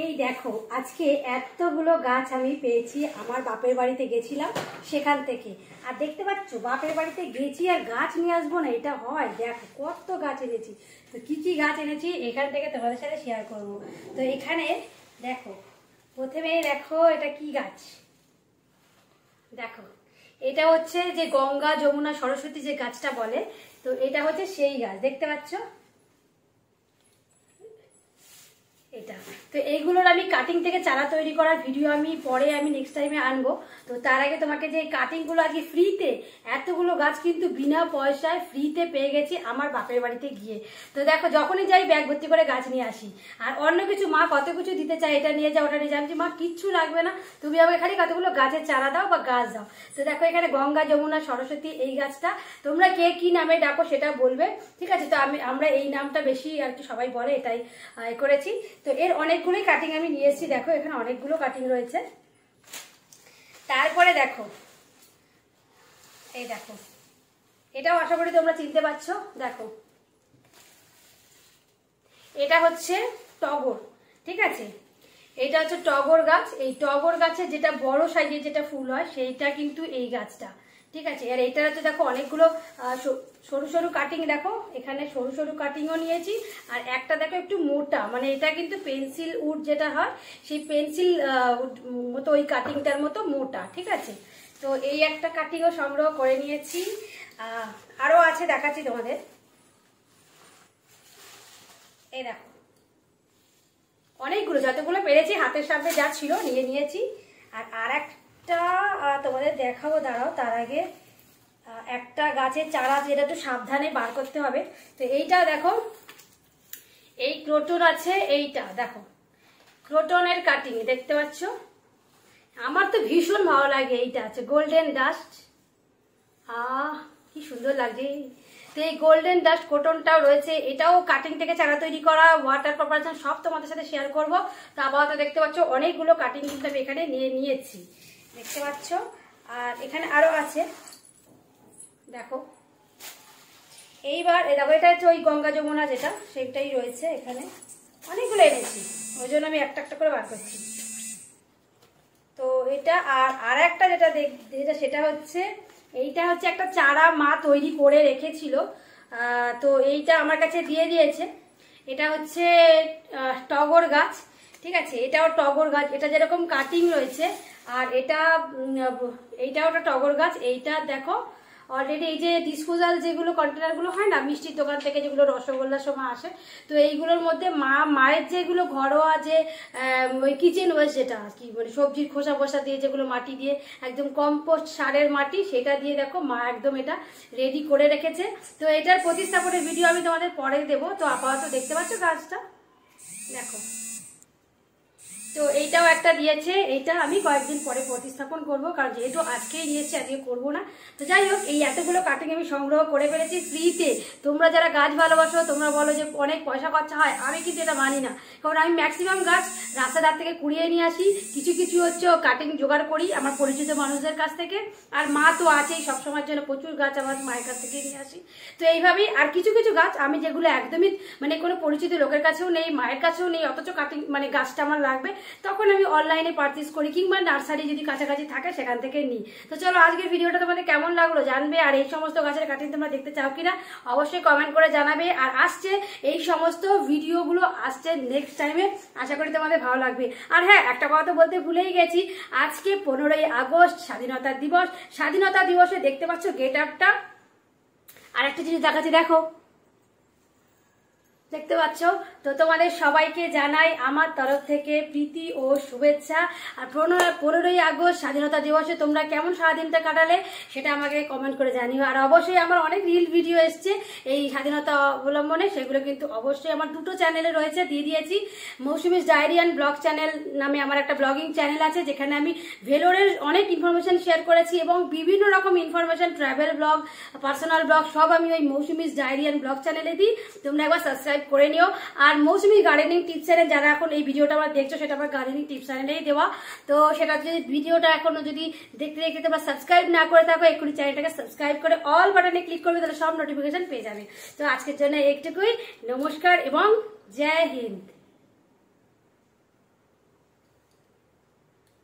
এই দেখো আজকে এতগুলো গাছ আমি পেয়েছি আমার বাপের বাড়িতে গেছিলাম সেখান থেকে আর দেখতে পাচ্ছ বাপের বাড়িতে গেছি আর গাছ নিয়ে আসবো না এটা হয় দেখো কত গাছ এনেছি তো কি কি গাছ এনেছি এখান থেকে তোমাদের সাথে শেয়ার করবো তো এখানে দেখো প্রথমে দেখো এটা কি গাছ দেখো এটা হচ্ছে যে গঙ্গা যমুনা সরস্বতী যে গাছটা বলে তো এটা হচ্ছে সেই গাছ দেখতে পাচ্ছ এটা তো এইগুলোর আমি কাটিং থেকে চারা তৈরি করার ভিডিও আমি পরে আমি নেক্সট টাইমে আনবো তো তার আগে তোমাকে যে কাটিংগুলো আজকে ফ্রিতে এতগুলো গাছ কিন্তু বিনা পয়সায় ফ্রিতে পেয়ে গেছি আমার বাপের বাড়িতে গিয়ে তো দেখো যখনই যাই ব্যাগ ভর্তি করে গাছ নিয়ে আসি আর অন্য কিছু মা কত কিছু দিতে চায় এটা নিয়ে যাও ওটা নিয়ে যাও যে মা কিচ্ছু লাগবে না তুমি আমাকে খালি কতগুলো গাছের চারা দাও বা গাছ দাও তো দেখো এখানে গঙ্গা যমুনা সরস্বতী এই গাছটা তোমরা কে কি নামে ডাকো সেটা বলবে ঠিক আছে তো আমি আমরা এই নামটা বেশি আর কি সবাই বলে এটাই করেছি তো এর অনেকগুলোই কাটিং আমি নিয়ে এসেছি দেখো এখানে অনেকগুলো কাটিং রয়েছে তারপরে দেখো এই দেখো এটাও আশা করি তোমরা চিনতে পারছো দেখো এটা হচ্ছে টগর ঠিক আছে এটা হচ্ছে টগর গাছ এই টগর গাছে যেটা বড় সাইজে যেটা ফুল হয় সেইটা কিন্তু এই গাছটা ঠিক আছে আর এটার হচ্ছে দেখো অনেকগুলো সরু সরু কাটিং দেখো এখানে সরু সরু কাটিংও নিয়েছি আর একটা দেখো একটু মোটা মানে এটা কিন্তু পেন্সিল উড যেটা হয় সেই পেন্সিল মতো ওই কাটিংটার মতো মোটা ঠিক আছে তো এই একটা কাটিংও সংগ্রহ করে নিয়েছি আরও আছে দেখাচ্ছি তোমাদের এই দেখো অনেকগুলো যতগুলো পেরেছি হাতের সামনে যা ছিল নিয়ে নিয়েছি আর আর একটা একটা তোমাদের দেখাবো দাঁড়াও তার আগে একটা গাছের চারা যেটা একটু সাবধানে বার করতে হবে তো এইটা দেখো এই ক্রোটন আছে এইটা দেখো ক্রোটনের কাটিং দেখতে পাচ্ছ আমার তো ভীষণ ভালো লাগে এইটা আছে গোল্ডেন ডাস্ট আহ কি সুন্দর লাগছে তো এই গোল্ডেন ডাস্ট কোটনটাও রয়েছে এটাও কাটিং থেকে চারা তৈরি করা ওয়াটার প্রপারেশন সব তোমাদের সাথে শেয়ার করবো তা আপাতত দেখতে পাচ্ছ অনেকগুলো কাটিং কিন্তু আমি এখানে নিয়ে নিয়েছি দেখতে পাচ্ছ আর এখানে আরও আছে দেখো এইবার দেখো এটা হচ্ছে ওই গঙ্গা যমুনা যেটা সেটাই রয়েছে এখানে অনেকগুলো এনেছি ওই জন্য আমি একটা একটা করে বার করছি তো এটা আর আর একটা যেটা দেখ যেটা সেটা হচ্ছে এইটা হচ্ছে একটা চারা মা তৈরি করে রেখেছিল তো এইটা আমার কাছে দিয়ে দিয়েছে এটা হচ্ছে টগর গাছ ঠিক আছে এটাও টগর গাছ এটা যেরকম কাটিং রয়েছে আর এটা এইটা ওটা টগর গাছ এইটা দেখো অলরেডি এই যে ডিসপোজাল যেগুলো কন্টেনারগুলো হয় না মিষ্টির দোকান থেকে যেগুলো রসগোল্লার সময় আসে তো এইগুলোর মধ্যে মা মায়ের যেগুলো ঘরোয়া যে ওই কিচেন ওয়েস্ট যেটা কি মানে সবজির খোসা বসা দিয়ে যেগুলো মাটি দিয়ে একদম কম্পোস্ট সারের মাটি সেটা দিয়ে দেখো মা একদম এটা রেডি করে রেখেছে তো এটার প্রতিস্থাপনের ভিডিও আমি তোমাদের পরে দেবো তো আপাতত দেখতে পাচ্ছ গাছটা দেখো তো এইটাও একটা দিয়েছে এইটা আমি কয়েকদিন পরে প্রতিস্থাপন করব কারণ যেহেতু আজকেই নিয়েছি আজকে করব না তো যাই হোক এই এতগুলো কাটিং আমি সংগ্রহ করে ফেলেছি ফ্রিতে তোমরা যারা গাছ ভালোবাসো তোমরা বলো যে অনেক পয়সা খরচা হয় আমি কিন্তু এটা মানি না কারণ আমি ম্যাক্সিমাম গাছ রাস্তাঘাট থেকে কুড়িয়ে নিয়ে আসি কিছু কিছু হচ্ছে কাটিং জোগাড় করি আমার পরিচিত মানুষদের কাছ থেকে আর মা তো আছেই সবসময়ের জন্য প্রচুর গাছ আমার মায়ের কাছ থেকে নিয়ে আসি তো এইভাবেই আর কিছু কিছু গাছ আমি যেগুলো একদমই মানে কোনো পরিচিত লোকের কাছেও নেই মায়ের কাছেও নেই অথচ কাটিং মানে গাছটা আমার লাগবে তখন আমি অনলাইনে পারচেস করি কিংবা নার্সারি যদি কাছাকাছি থাকে সেখান থেকে নিই তো চলো আজকের ভিডিওটা তোমাদের কেমন লাগলো জানবে আর এই সমস্ত গাছের কাটিং তোমরা দেখতে চাও কিনা অবশ্যই কমেন্ট করে জানাবে আর আসছে এই সমস্ত ভিডিওগুলো আসছে নেক্সট টাইমে আশা করি তোমাদের ভালো লাগবে আর হ্যাঁ একটা কথা তো বলতে ভুলেই গেছি আজকে পনেরোই আগস্ট স্বাধীনতা দিবস স্বাধীনতা দিবসে দেখতে পাচ্ছ গেট আপটা আর একটা জিনিস দেখাচ্ছি দেখো দেখতে পাচ্ছ তো তোমাদের সবাইকে জানাই আমার তরফ থেকে প্রীতি ও শুভেচ্ছা আর পনেরোই আগস্ট স্বাধীনতা দিবসে তোমরা কেমন সারাদিনটা কাটালে সেটা আমাকে কমেন্ট করে জানিও আর অবশ্যই আমার অনেক রিল ভিডিও এসছে এই স্বাধীনতা অবলম্বনে সেগুলো কিন্তু অবশ্যই আমার দুটো চ্যানেলে রয়েছে দিয়ে দিয়েছি Mousumi's diary and blog channel নামে আমার একটা ব্লগিং চ্যানেল আছে যেখানে আমি ভেলোরের অনেক ইনফরমেশন শেয়ার করেছি এবং বিভিন্ন রকম information travel blog personal blog সব আমি ওই মৌসুমিস ডায়েরি অ্যান্ড ব্লগ চ্যানেলে দিই তোমরা একবার সাবস্ক্রাইব সাবস্ক্রাইব করে নিও আর মৌসুমি গার্ডেনিং টিপস চ্যানেল যারা এখন এই ভিডিওটা আমার দেখছো সেটা আমার গার্ডেনিং টিপস চ্যানেলেই দেওয়া তো সেটা যদি ভিডিওটা এখনো যদি দেখতে দেখতে তোমরা সাবস্ক্রাইব না করে থাকো এখনই চ্যানেলটাকে সাবস্ক্রাইব করে অল বাটনে ক্লিক করবে তাহলে সব নোটিফিকেশন পেয়ে যাবে তো আজকের জন্য একটুকুই নমস্কার এবং জয় হিন্দ